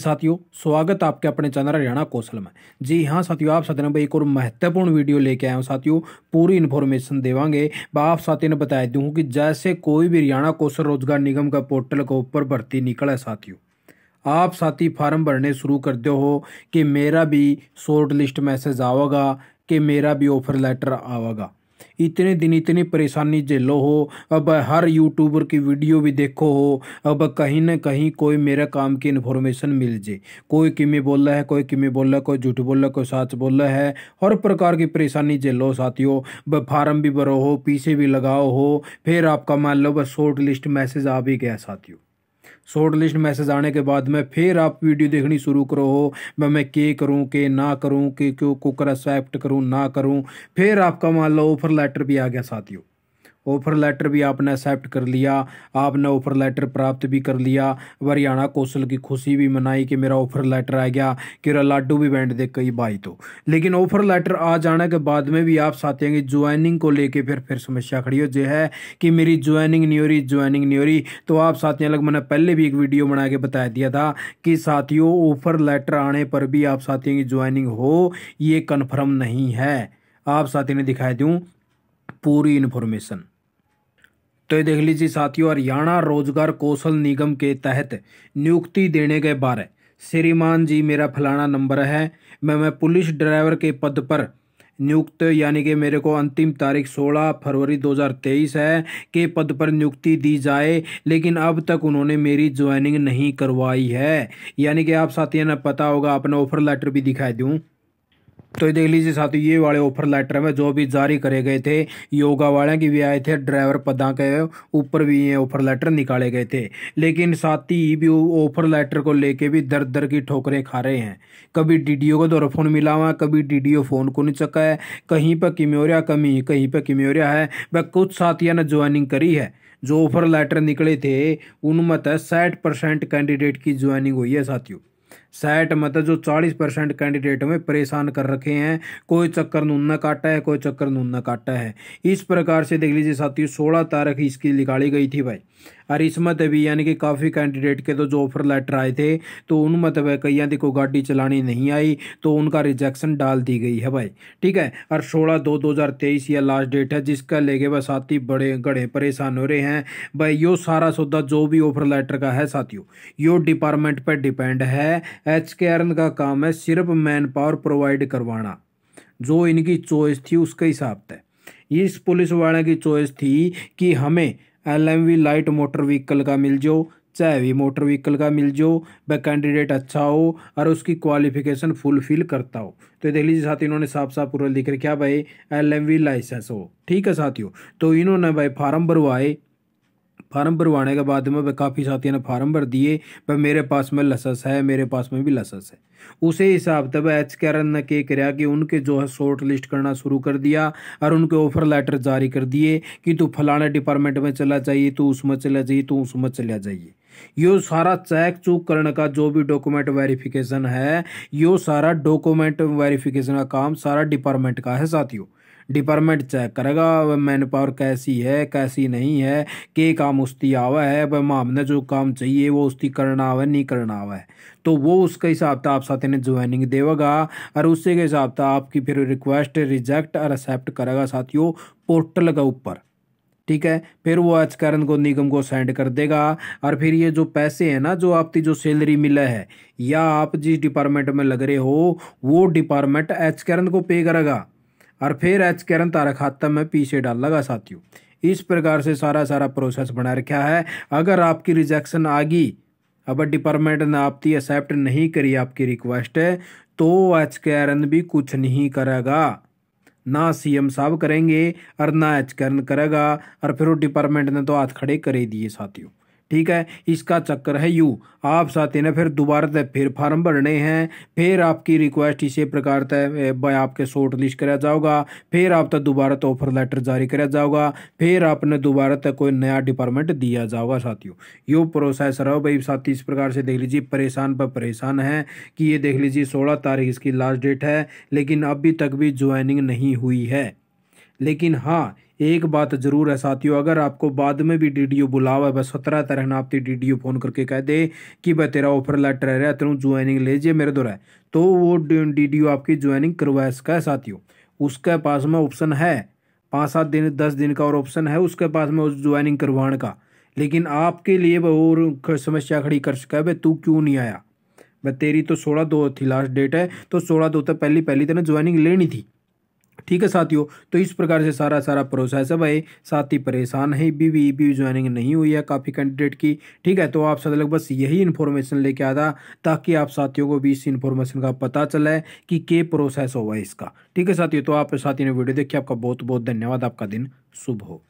साथियों स्वागत आपके अपने चैनल हरियाणा कौशल में जी हाँ साथियों आप साथियों भाई एक और महत्वपूर्ण वीडियो लेके आए हो साथियों पूरी इन्फॉर्मेशन देवांगे आप साथियों ने बताया दूँ कि जैसे कोई भी हरियाणा कौशल रोजगार निगम का पोर्टल के ऊपर भर्ती निकल है साथियों आप साथी फार्म भरने शुरू कर दो हो कि मेरा भी शॉर्ट लिस्ट मैसेज आवेगा कि मेरा भी ऑफर लेटर आवेगा इतने दिन इतनी परेशानी झेलो हो अब हर यूट्यूबर की वीडियो भी देखो हो अब कहीं ना कहीं कोई मेरा काम की इन्फॉर्मेशन मिल जाए कोई किमें बोल रहा है कोई किमें बोल रहा है कोई झूठ बोल रहा है कोई सच बोल रहा है हर प्रकार की परेशानी झेलो साथियों ब फार्म भी भरो हो पीछे भी लगाओ हो फिर आपका मान लो बस शॉर्ट लिस्ट मैसेज आ भी गया साथियों शॉर्ट लिस्ट मैसेज आने के बाद में फिर आप वीडियो देखनी शुरू करो हो मैं मैं के करूँ के ना करूँ के क्यों को एक्सेप्ट करूँ ना करूँ फिर आपका मान लो ऑफर लेटर भी आ गया साथियों ऑफ़र लेटर भी आपने एक्सेप्ट कर लिया आपने ऑफ़र लेटर प्राप्त भी कर लिया हरियाणा कौशल की खुशी भी मनाई कि मेरा ऑफ़र लेटर आ गया कि लाडू भी बैंड दे कई भाई तो लेकिन ऑफ़र लेटर आ जाने के बाद में भी आप साथियों की ज्वाइनिंग को लेके फिर फिर समस्या खड़ी हो जो है कि मेरी ज्वाइनिंग नहीं हो रही ज्वाइनिंग नहीं हो रही तो आप साथियों अलग मैंने पहले भी एक वीडियो बना के बता दिया था कि साथियों ऑफ़र लेटर आने पर भी आप साथियों की ज्वाइनिंग हो ये कन्फर्म नहीं है आप साथी ने दिखाई दूँ पूरी इन्फॉर्मेशन तो ये देख लीजिए साथियों हरियाणा रोजगार कौशल निगम के तहत नियुक्ति देने के बारे श्रीमान जी मेरा फलाना नंबर है मैं मैं पुलिस ड्राइवर के पद पर नियुक्त यानी कि मेरे को अंतिम तारीख 16 फरवरी 2023 है के पद पर नियुक्ति दी जाए लेकिन अब तक उन्होंने मेरी ज्वाइनिंग नहीं करवाई है यानी कि आप साथियों ने पता होगा आपने ऑफर लेटर भी दिखाई दूँ तो ये देख लीजिए साथियों ये वाले ऑफर लेटर में जो भी जारी करे गए थे योगा वाले की भी आए थे ड्राइवर पदा के ऊपर भी ये ऑफर लेटर निकाले गए थे लेकिन साथी भी ऑफर लेटर को लेके भी दर दर की ठोकरें खा रहे हैं कभी डीडीओ को द्वारा फ़ोन मिला हुआ है कभी डीडीओ फ़ोन को नहीं चका है कहीं पर किम्योरिया कमी कहीं पर किम्योरिया है वह कुछ साथियों ने ज्वाइनिंग करी है जो ऑफर लेटर निकले थे उनमें तो साठ परसेंट कैंडिडेट की ज्वाइनिंग हुई है साथियों साठ मतलब जो चालीस परसेंट कैंडिडेट हमें परेशान कर रखे हैं कोई चक्कर न काटा है कोई चक्कर न काटा है इस प्रकार से देख लीजिए साथियों सोलह तारीख इसकी निकाली गई थी भाई मत भी यानी कि काफ़ी कैंडिडेट के तो जो ऑफर लेटर आए थे तो उन मतलब कईयाँ को गाड़ी चलानी नहीं आई तो उनका रिजेक्शन डाल दी गई है भाई ठीक है और सोलह दो दो हज़ार तेईस यह लास्ट डेट है जिसका लेके वह साथी बड़े गड़े परेशान हो रहे हैं भाई यो सारा सौदा जो भी ऑफर लेटर का है साथियों यो डिपार्टमेंट पर डिपेंड है एच के आर का काम है सिर्फ मैन पावर प्रोवाइड करवाना जो इनकी चॉइस थी उसके हिसाब से इस पुलिस वाले की चॉइस थी कि हमें L M V light motor vehicle का मिल जाओ चाहे वी मोटर व्हीकल का मिल जाओ वह कैंडिडेट अच्छा हो और उसकी क्वालिफिकेशन फुलफिल करता हो तो देख लीजिए साथी इन्होंने साफ साफ पूरा लिख रखा भाई एल एम वी लाइसेंस हो ठीक है साथियों तो इन्होंने भाई फार्म भरवाए फार्म भरवाने के बाद में काफ़ी साथियों ने फार्म भर दिए भाई मेरे पास में लसस है मेरे पास में भी लसस है उसे हिसाब से एच कैरन ने क्या कराया कि उनके जो है शॉर्ट लिस्ट करना शुरू कर दिया और उनके ऑफर लेटर जारी कर दिए कि तू फलाने डिपार्टमेंट में चला जाइए तू उसमें चला जाइए तू उसमें चला जाइए यो सारा चेक चूक करने का जो भी डॉक्यूमेंट वेरिफिकेशन है यो सारा डॉक्यूमेंट वेरिफिकेशन का काम सारा डिपार्टमेंट का है साथियों डिपार्टमेंट चेक करेगा वह मैन पावर कैसी है कैसी नहीं है के काम उसकी आवा है वह मामने जो काम चाहिए वो उसकी करना आवा नहीं करना आवा है तो वो उसके हिसाब से आप साथ ने ज्वाइनिंग देगा और उसके हिसाब से आपकी फिर रिक्वेस्ट रिजेक्ट और एक्सेप्ट करेगा साथियों पोर्टल के ऊपर ठीक है फिर वो अचकरण को निगम को सेंड कर देगा और फिर ये जो पैसे हैं ना जो आपकी जो सैलरी मिला है या आप जिस डिपार्टमेंट में लग रहे हो वो डिपार्टमेंट अचकरण को पे करेगा और फिर एच के तारा खाता में पीछे डाल लगा साथियों इस प्रकार से सारा सारा प्रोसेस बना रखा है अगर आपकी रिजेक्शन आ गई अगर डिपार्टमेंट ने आपकी एक्सेप्ट नहीं करी आपकी रिक्वेस्ट है तो एच के आरन भी कुछ नहीं करेगा ना सीएम साहब करेंगे और ना एच के आरन करेगा और फिर वो डिपार्टमेंट ने तो हाथ खड़े कर ही दिए साथियों ठीक है इसका चक्कर है यू आप साथी ने फिर दोबारा तक फिर फार्म भरने हैं फिर आपकी रिक्वेस्ट इसी प्रकार तय आपके शॉर्ट लिस्ट कराया जाओगा फिर आप तक तो दोबारा तो ऑफर लेटर जारी कराया जाओगा फिर आपने दोबारा तक तो कोई नया डिपार्टमेंट दिया जाओगा साथियों यो प्रोसेस रहो भाई साथी इस प्रकार से देख लीजिए परेशान पर परेशान है कि ये देख लीजिए सोलह तारीख इसकी लास्ट डेट है लेकिन अभी तक भी ज्वाइनिंग नहीं हुई है लेकिन हाँ एक बात ज़रूर है साथियों अगर आपको बाद में भी डी डी बुलावा है बस सत्रह तरह ना आपकी डी डी फ़ोन करके कह दे कि भाई तेरा ऑफर लेटर है तेरू ज्वाइनिंग लीजिए मेरे दो तो वो डी डी आपकी ज्वाइनिंग करवा सका है साथियों उसके पास में ऑप्शन है पाँच सात दिन दस दिन का और ऑप्शन है उसके पास में उस ज्वाइनिंग करवाने का लेकिन आपके लिए और समस्या खड़ी कर सका है भाई तू क्यों नहीं आया भाई तेरी तो सोलह दो थी लास्ट डेट है तो सोलह दो तक तो पहली पहली तेने ज्वाइनिंग लेनी थी ठीक है साथियों तो इस प्रकार से सारा सारा प्रोसेस है भाई साथी परेशान है बीवी बीवी ज्वाइनिंग नहीं हुई है काफ़ी कैंडिडेट की ठीक है तो आप साथ बस यही इन्फॉर्मेशन लेके आता ताकि आप साथियों को भी इस इन्फॉर्मेशन का पता चले कि के प्रोसेस हुआ है इसका ठीक है साथियों तो आप साथियों ने वीडियो देखिए आपका बहुत बहुत धन्यवाद आपका दिन शुभ हो